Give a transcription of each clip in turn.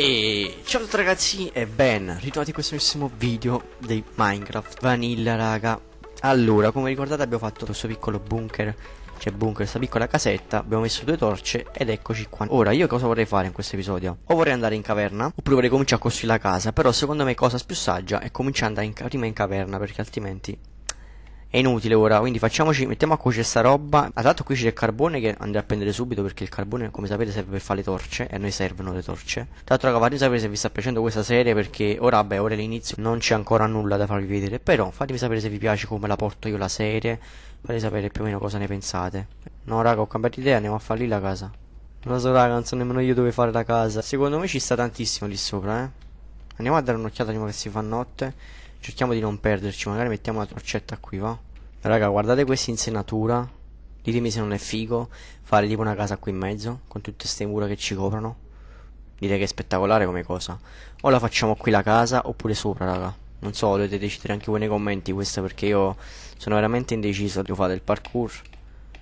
E ciao a tutti ragazzi e ben ritrovati in questo nuovissimo video di Minecraft Vanilla raga Allora come ricordate abbiamo fatto questo piccolo bunker Cioè bunker, questa piccola casetta Abbiamo messo due torce ed eccoci qua Ora io cosa vorrei fare in questo episodio? O vorrei andare in caverna oppure vorrei cominciare a costruire la casa Però secondo me cosa più saggia è cominciare ad andare in prima in caverna perché altrimenti è inutile ora, quindi facciamoci, mettiamo a cuocere sta roba. adatto ah, qui c'è il carbone che andrei a prendere subito perché il carbone, come sapete, serve per fare le torce e a noi servono le torce. tra l'altro raga, fatemi sapere se vi sta piacendo questa serie perché ora, vabbè ora è l'inizio, non c'è ancora nulla da farvi vedere, però fatemi sapere se vi piace come la porto io la serie, fatemi sapere più o meno cosa ne pensate. No, raga, ho cambiato idea, andiamo a far lì la casa. Non lo so, raga, non so nemmeno io dove fare la casa. Secondo me ci sta tantissimo lì sopra, eh. Andiamo a dare un'occhiata prima che si fa notte. Cerchiamo di non perderci, magari mettiamo la torcetta qui, va? Raga, guardate questa insenatura. Ditemi se non è figo fare tipo una casa qui in mezzo, con tutte queste mura che ci coprono. Dite che è spettacolare come cosa. O la facciamo qui la casa, oppure sopra, raga. Non so, dovete decidere anche voi nei commenti questa, perché io sono veramente indeciso. Devo fare il parkour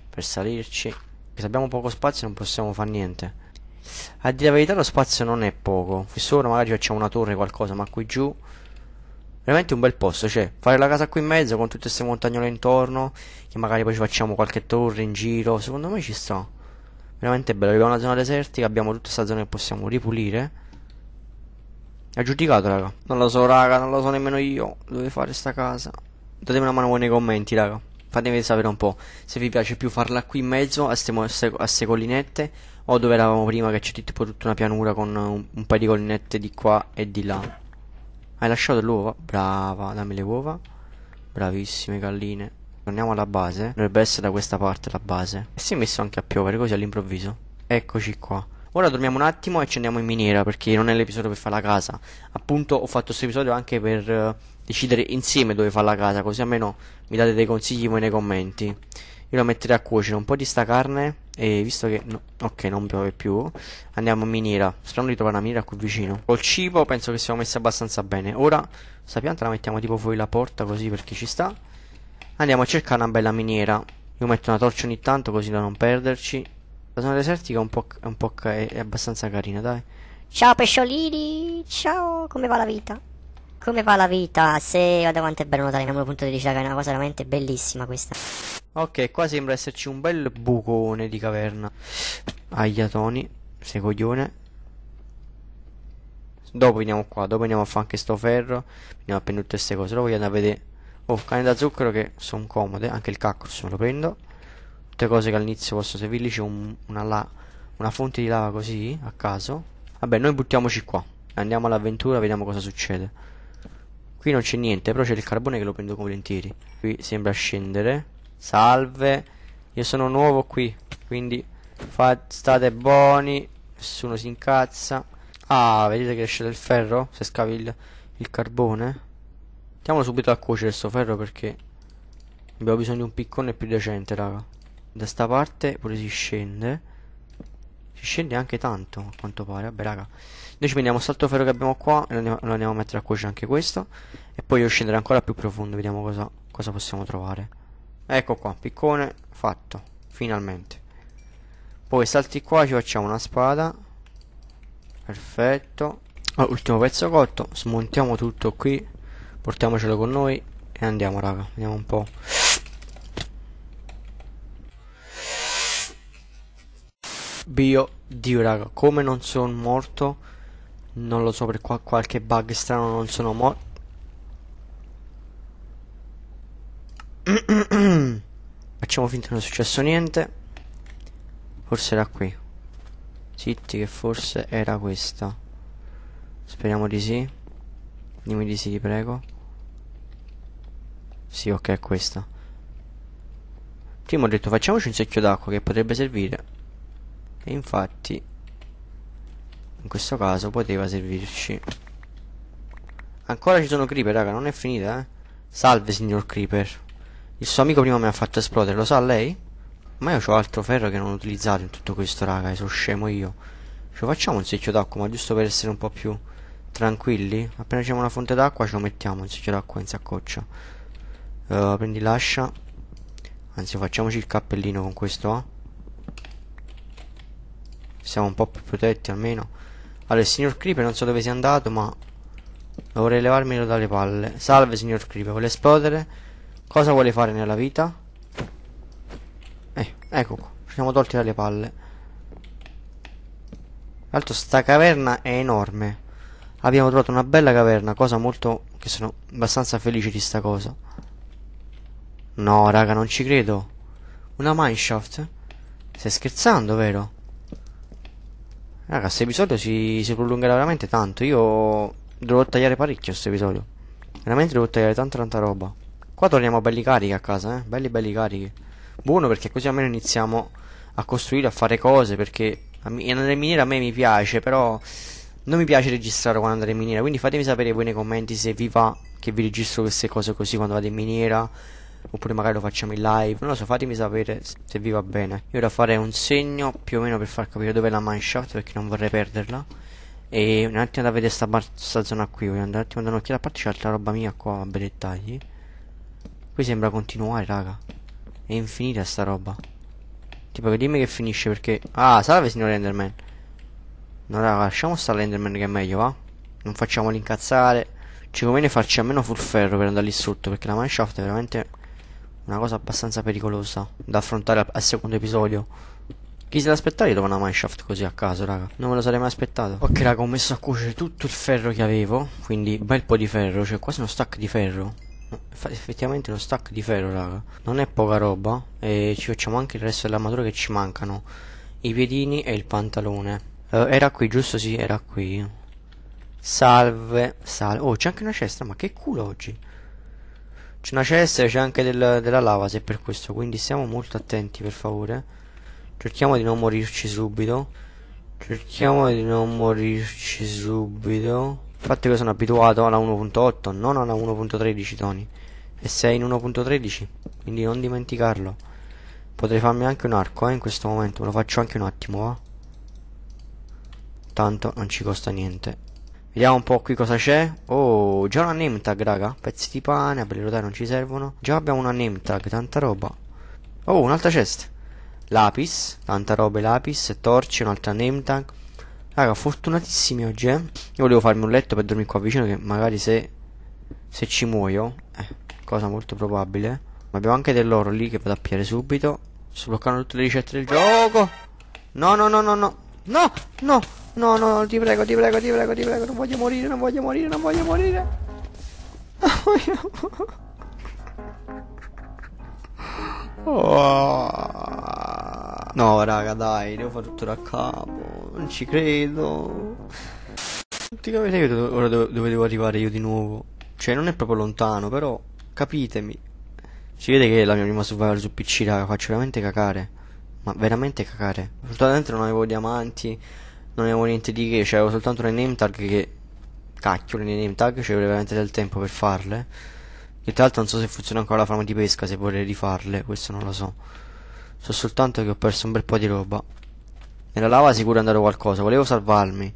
per salirci. se abbiamo poco spazio non possiamo fare niente. A dire la verità lo spazio non è poco. Qui sopra magari facciamo una torre o qualcosa, ma qui giù veramente un bel posto, cioè fare la casa qui in mezzo con tutte queste montagnole intorno, che magari poi ci facciamo qualche torre in giro, secondo me ci sta. Veramente bello, abbiamo una zona desertica, abbiamo tutta questa zona che possiamo ripulire. Ha giudicato, raga. Non lo so, raga, non lo so nemmeno io dove fare sta casa. Datemi una mano voi nei commenti, raga. Fatemi sapere un po' se vi piace più farla qui in mezzo a queste collinette o dove eravamo prima che c'è tipo tutta una pianura con un, un paio di collinette di qua e di là. Hai lasciato l'uova? Brava, dammi le uova. Bravissime galline. Torniamo alla base. Dovrebbe essere da questa parte la base. E si è messo anche a piovere così all'improvviso. Eccoci qua. Ora dormiamo un attimo e ci andiamo in miniera perché non è l'episodio per fare la casa. Appunto ho fatto questo episodio anche per eh, decidere insieme dove fare la casa, così almeno mi date dei consigli voi nei commenti. Io la metterei a cuocere un po' di sta carne e visto che... No, ok, non piove più. Andiamo a miniera. Speriamo di trovare una miniera qui vicino. Col cibo penso che siamo messi abbastanza bene. Ora, questa pianta la mettiamo tipo fuori la porta, così perché ci sta. Andiamo a cercare una bella miniera. Io metto una torcia ogni tanto, così da non perderci. La zona desertica è un po', è, un po è, è abbastanza carina, dai. Ciao pesciolini, ciao, come va la vita? Come va la vita? Se, guarda quanto è bello notare il mio punto di ricerca, è una cosa veramente bellissima questa. Ok, qua sembra esserci un bel bucone di caverna. Aia Tony, sei coglione. Dopo veniamo qua, dopo andiamo a fare anche sto ferro. Andiamo a prendere tutte queste cose, lo voglio andare a vedere. Oh, cane da zucchero che sono comode, anche il cactus me lo prendo. Tutte cose che all'inizio possono servirgli, c'è un, una, la, una fonte di lava così, a caso. Vabbè, noi buttiamoci qua. Andiamo all'avventura, vediamo cosa succede. Qui non c'è niente, però c'è il carbone che lo prendo volentieri. Qui sembra scendere. Salve. Io sono nuovo qui, quindi state buoni. Nessuno si incazza. Ah, vedete che esce del ferro? Se scavi il, il carbone. Andiamolo subito a cuocere sto ferro perché abbiamo bisogno di un piccone più decente, raga. Da sta parte pure si scende. Si scende anche tanto, a quanto pare. Vabbè, raga. Noi ci prendiamo salto ferro che abbiamo qua e lo andiamo, lo andiamo, a mettere a cuocere anche questo. E poi io scendere ancora più profondo, vediamo cosa, cosa possiamo trovare ecco qua piccone fatto finalmente poi salti qua ci facciamo una spada perfetto allora, ah, ultimo pezzo cotto smontiamo tutto qui portiamocelo con noi e andiamo raga vediamo un po' bio dio raga come non sono morto non lo so per qua qualche bug strano non sono morto Facciamo finta non è successo niente. Forse era qui. Zitti che forse era questa. Speriamo di sì. Dimmi di sì, ti prego. Sì, ok, è questa. Prima ho detto facciamoci un secchio d'acqua che potrebbe servire. E infatti in questo caso poteva servirci. Ancora ci sono creeper, raga, non è finita, eh. Salve, signor creeper. Il suo amico prima mi ha fatto esplodere, lo sa lei? Ma io ho altro ferro che non ho utilizzato in tutto questo, raga, e sono scemo io. Ci facciamo un secchio d'acqua, ma giusto per essere un po' più tranquilli. Appena c'è una fonte d'acqua ce lo mettiamo, un secchio d'acqua in saccoccia. Uh, prendi l'ascia. Anzi, facciamoci il cappellino con questo. Eh? Siamo un po' più protetti almeno. Allora, il signor Creeper non so dove sia andato, ma... Dovrei levarmelo dalle palle. Salve, signor Creeper, vuole esplodere? Cosa vuole fare nella vita? Eh, ecco qua. Ci siamo tolti dalle palle. Tra l'altro sta caverna è enorme. Abbiamo trovato una bella caverna, cosa molto... che sono abbastanza felice di sta cosa. No, raga, non ci credo. Una mineshaft? Stai scherzando, vero? Raga, questo episodio si, si prolungherà veramente tanto. Io dovrò tagliare parecchio questo episodio. Veramente devo tagliare tanta tanta roba. Qua torniamo belli carichi a casa, eh? Belli belli carichi. Buono perché così almeno iniziamo a costruire, a fare cose, perché andare in miniera a me mi piace, però non mi piace registrare quando andare in miniera, quindi fatemi sapere voi nei commenti se vi va che vi registro queste cose così quando vado in miniera, oppure magari lo facciamo in live, non lo so, fatemi sapere se vi va bene. Io ora farei un segno più o meno per far capire dove è la mineshaft perché non vorrei perderla. E un attimo da vedere sta, sta zona qui, voglio andare un attimo da dare un'occhiata, a parte c'è altra roba mia qua, bei dettagli. Qui sembra continuare, raga. È infinita sta roba. Tipo che dimmi che finisce perché... Ah, salve signor Enderman. No, raga, lasciamo stare l'Enderman che è meglio, va? Non facciamolo incazzare. Ci conviene farci almeno full ferro per andare lì sotto, perché la mineshaft è veramente una cosa abbastanza pericolosa da affrontare al, secondo episodio. Chi se l'aspettava Io dopo una mineshaft così a caso, raga? Non me lo sarei mai aspettato. Ok, raga, ho messo a cuocere tutto il ferro che avevo, quindi bel po' di ferro, cioè quasi uno stack di ferro effettivamente lo stack di ferro raga non è poca roba e ci facciamo anche il resto dell'armatura che ci mancano i piedini e il pantalone uh, era qui giusto sì era qui salve salve oh c'è anche una cesta ma che culo oggi c'è una cesta e c'è anche del, della lava se per questo quindi stiamo molto attenti per favore cerchiamo di non morirci subito cerchiamo di non morirci subito Infatti io sono abituato alla 1.8, non alla 1.13 Tony. E sei in 1.13, quindi non dimenticarlo. Potrei farmi anche un arco, eh, in questo momento. Me lo faccio anche un attimo, va. Eh. Tanto non ci costa niente. Vediamo un po' qui cosa c'è. Oh, già una name tag, raga. Pezzi di pane, abrelotari non ci servono. Già abbiamo una name tag, tanta roba. Oh, un'altra chest. Lapis, tanta roba e lapis, torce, un'altra name tag. Raga, fortunatissimi oggi, eh. Io volevo farmi un letto per dormire qua vicino, che magari se, se ci muoio, eh, cosa molto probabile. Ma abbiamo anche dell'oro lì che vado a piare subito. Sto tutte le ricette del gioco. No, no, no, no, no. No, no, no, no, ti prego, ti prego, ti prego, ti prego. Non voglio morire, non voglio morire, non voglio morire. Oh. No, raga, dai, devo fare tutto da capo non ci credo. Praticamente io do- ora dove devo arrivare io di nuovo. Cioè non è proprio lontano, però capitemi. Si vede che la mia prima survival su PC la faccio veramente cacare. Ma veramente cacare. Fortunatamente non avevo diamanti, non avevo niente di che, cioè soltanto le name tag che... Cacchio, le name tag, ci cioè, vuole veramente del tempo per farle. E tra l'altro non so se funziona ancora la fama di pesca, se vorrei rifarle, questo non lo so. So soltanto che ho perso un bel po' di roba. Nella lava sicuro è andato qualcosa. Volevo salvarmi.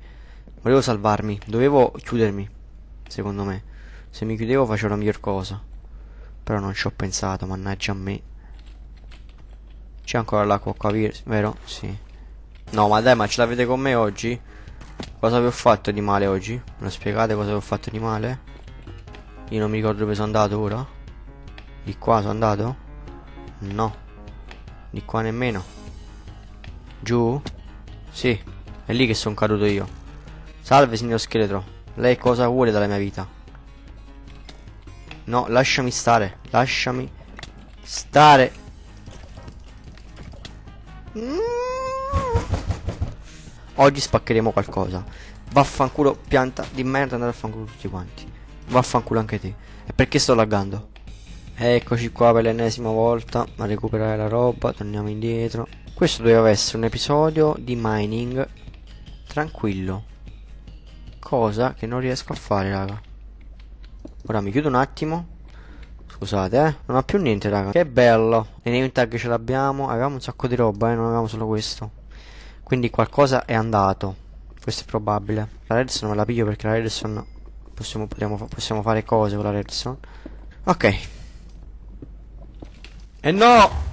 Volevo salvarmi. Dovevo chiudermi. Secondo me. Se mi chiudevo facevo la miglior cosa. Però non ci ho pensato, mannaggia a me. C'è ancora l'acqua qua, vero? Sì. No, ma dai, ma ce l'avete con me oggi? Cosa vi ho fatto di male oggi? Me lo spiegate cosa vi ho fatto di male? Io non mi ricordo dove sono andato ora. Di qua sono andato? No. Di qua nemmeno. Giù? Sì, è lì che sono caduto io. Salve, signor scheletro. Lei cosa vuole dalla mia vita? No, lasciami stare. Lasciami stare. Oggi spaccheremo qualcosa. Vaffanculo, pianta di merda, andare a fanculo tutti quanti. Vaffanculo anche te. E perché sto laggando? Eccoci qua per l'ennesima volta a recuperare la roba. Torniamo indietro. Questo doveva essere un episodio di mining tranquillo. Cosa che non riesco a fare, raga. Ora mi chiudo un attimo. Scusate, eh. Non ho più niente, raga. Che bello. E name tag ce l'abbiamo. Avevamo un sacco di roba, eh. Non avevamo solo questo. Quindi qualcosa è andato. Questo è probabile. La Redstone me la piglio perché la Redstone possiamo, possiamo, possiamo fare cose con la Redstone. Ok. E no!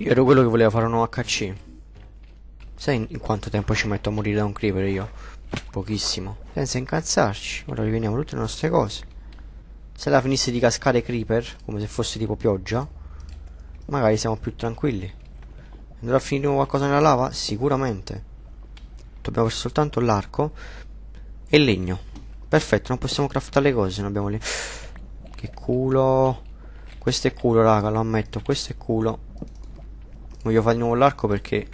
Io ero quello che voleva fare un OHC. Sai in, in quanto tempo ci metto a morire da un creeper io? Pochissimo. Senza incazzarci. Ora riveniamo tutte le nostre cose. Se la finisse di cascare creeper, come se fosse tipo pioggia, magari siamo più tranquilli. Andrà a finire qualcosa nella lava? Sicuramente. Dobbiamo soltanto l'arco e il legno. Perfetto, non possiamo craftare le cose, non abbiamo lì. Che culo. Questo è culo, raga, lo ammetto, questo è culo. Voglio fare di nuovo l'arco perché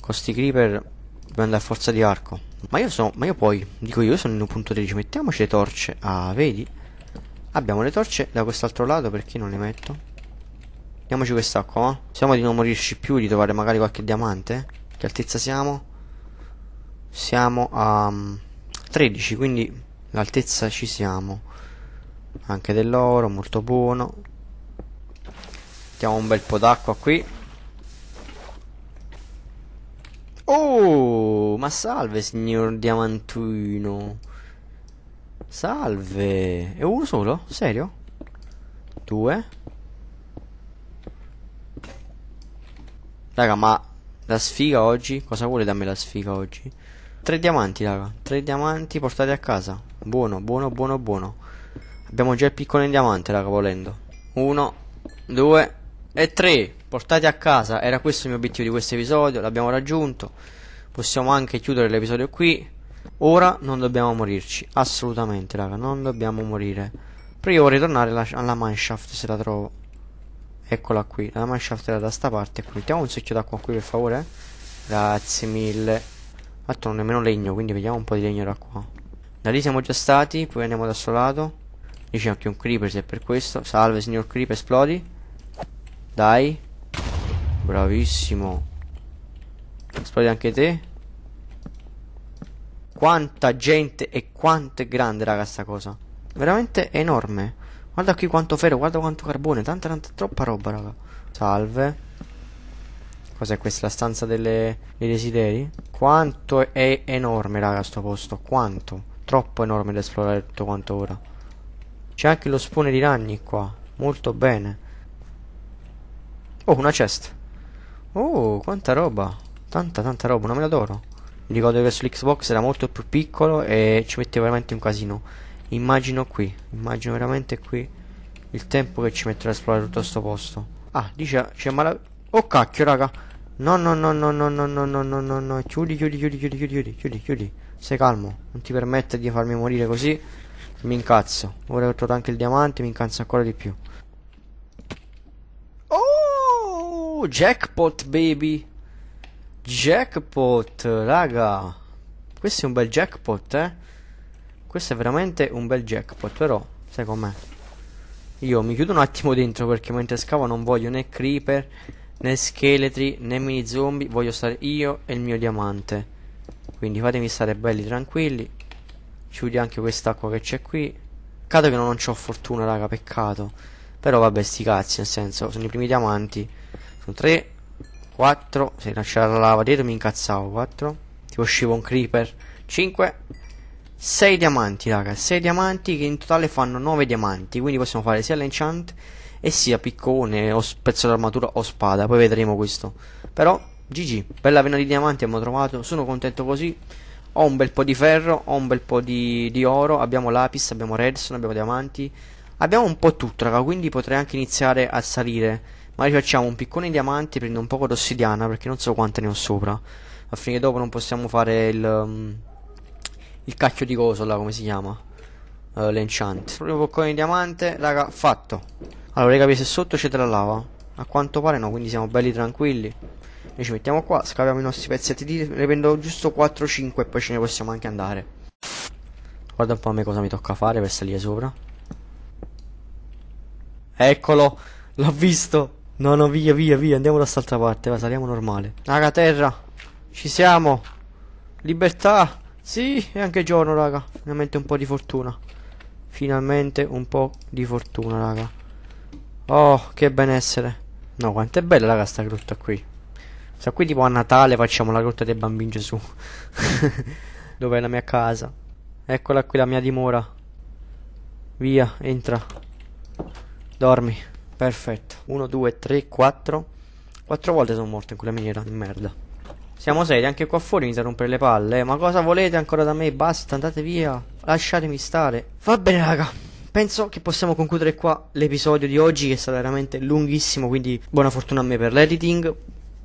con sti creeper deve andare a forza di arco. Ma io sono, ma io poi, dico io sono in 1.13, mettiamoci le torce. Ah, vedi? Abbiamo le torce da quest'altro lato, perché non le metto? Mettiamoci quest'acqua, qua, ma. Speriamo di non morirci più, di trovare magari qualche diamante. Eh? Che altezza siamo? Siamo a 13, mm, quindi l'altezza ci siamo. Anche dell'oro, molto buono. Mettiamo un bel po' d'acqua qui. Oh, ma salve signor Diamantino. Salve. E uno solo? Serio? Due? Raga, ma la sfiga oggi? Cosa vuole da me la sfiga oggi? Tre diamanti, raga. Tre diamanti portati a casa. Buono, buono, buono, buono. Abbiamo già il piccolo in diamante, raga, volendo. Uno, due e tre portati a casa era questo il mio obiettivo di questo episodio l'abbiamo raggiunto possiamo anche chiudere l'episodio qui ora non dobbiamo morirci assolutamente raga non dobbiamo morire però io vorrei tornare alla, alla mineshaft se la trovo eccola qui la mineshaft era da sta parte qui mettiamo un secchio d'acqua qui per favore grazie mille altro non nemmeno legno quindi vediamo un po' di legno da qua da lì siamo già stati poi andiamo da suo lato lì c'è anche un creeper se è per questo salve signor creeper esplodi dai Bravissimo. Esplodi anche te. Quanta gente e quanto è grande, raga, sta cosa. Veramente enorme. Guarda qui quanto ferro, guarda quanto carbone. Tanta, tanta, troppa roba, raga. Salve. Cos'è questa? La stanza delle, dei desideri? Quanto è enorme, raga, sto posto. Quanto. Troppo enorme da esplorare tutto quanto ora. C'è anche lo spone di ragni qua. Molto bene. Oh, una chest. Oh, quanta roba! Tanta, tanta roba, una mela d'oro. Mi ricordo che sull'Xbox era molto più piccolo e ci metteva veramente un casino. Immagino qui, immagino veramente qui il tempo che ci metterà a esplorare tutto questo posto. Ah, dice, c'è mala... Oh cacchio, raga! No, no, no, no, no, no, no, no, no, no, no, chiudi, chiudi, chiudi, chiudi, chiudi, chiudi, chiudi. Stai calmo, non ti permette di farmi morire così. Mi incazzo. Ora che ho trovato anche il diamante, mi incazzo ancora di più. Uh, jackpot, baby. Jackpot, raga. Questo è un bel jackpot, eh. Questo è veramente un bel jackpot, però, sai com'è? Io mi chiudo un attimo dentro perché mentre scavo non voglio né creeper, né scheletri, né mini zombie. Voglio stare io e il mio diamante. Quindi fatemi stare belli tranquilli. Chiudi anche quest'acqua che c'è qui. Peccato che non ho fortuna, raga, peccato. Però vabbè, sti cazzi, nel senso, sono i primi diamanti sono 3 4 se lasciare la lava dietro mi incazzavo 4 tipo uscivo un creeper 5 6 diamanti raga 6 diamanti che in totale fanno 9 diamanti quindi possiamo fare sia l'enchant e sia piccone o pezzo d'armatura o spada poi vedremo questo però GG bella vena di diamanti abbiamo trovato sono contento così ho un bel po' di ferro ho un bel po' di, di oro abbiamo lapis abbiamo redstone abbiamo diamanti abbiamo un po' tutto raga quindi potrei anche iniziare a salire ma rifacciamo un piccone di diamanti prendo un poco d'ossidiana perché non so quante ne ho sopra affinché dopo non possiamo fare il um, il cacchio di coso là come si chiama uh, l'enchant proprio un piccone di diamante raga fatto allora raga se sotto c'è della lava a quanto pare no quindi siamo belli tranquilli noi ci mettiamo qua scaviamo i nostri pezzetti di ne prendo giusto 4-5 e poi ce ne possiamo anche andare guarda un po' a me cosa mi tocca fare per salire sopra eccolo l'ho visto No, no, via, via, via, andiamo da quest'altra parte, va, saliamo normale. Raga, terra, ci siamo. Libertà, sì, e anche giorno, raga. Finalmente un po' di fortuna. Finalmente un po' di fortuna, raga. Oh, che benessere. No, quanto è bella, raga, sta grotta qui. Sta qui tipo a Natale facciamo la grotta dei bambini Gesù. Dov'è la mia casa? Eccola qui la mia dimora. Via, entra. Dormi. Perfetto. 1, 2, 3, 4. 4 volte sono morto in quella miniera di merda. Siamo seri, anche qua fuori mi sa rompere le palle. Eh. Ma cosa volete ancora da me? Basta, andate via. Lasciatemi stare. Va bene, raga. Penso che possiamo concludere qua l'episodio di oggi, che è stato veramente lunghissimo. Quindi, buona fortuna a me per l'editing.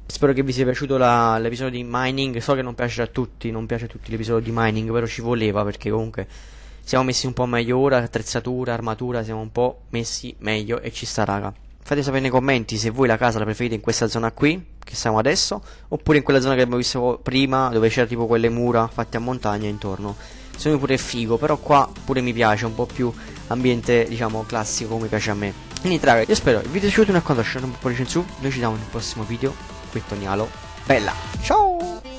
Spero che vi sia piaciuto l'episodio di mining. So che non piace a tutti, non piace a tutti l'episodio di mining, però ci voleva perché comunque siamo messi un po' meglio ora, attrezzatura, armatura, siamo un po' messi meglio e ci sta raga. Fate sapere nei commenti se voi la casa la preferite in questa zona qui, che siamo adesso, oppure in quella zona che abbiamo visto prima, dove c'era tipo quelle mura fatte a montagna intorno. Secondo me pure è figo, però qua pure mi piace, un po' più ambiente, diciamo, classico come piace a me. Quindi raga, io spero vi sia piaciuto, mi raccomando lasciate un po' di in su, noi ci vediamo nel prossimo video, qui Tonialo, bella, ciao!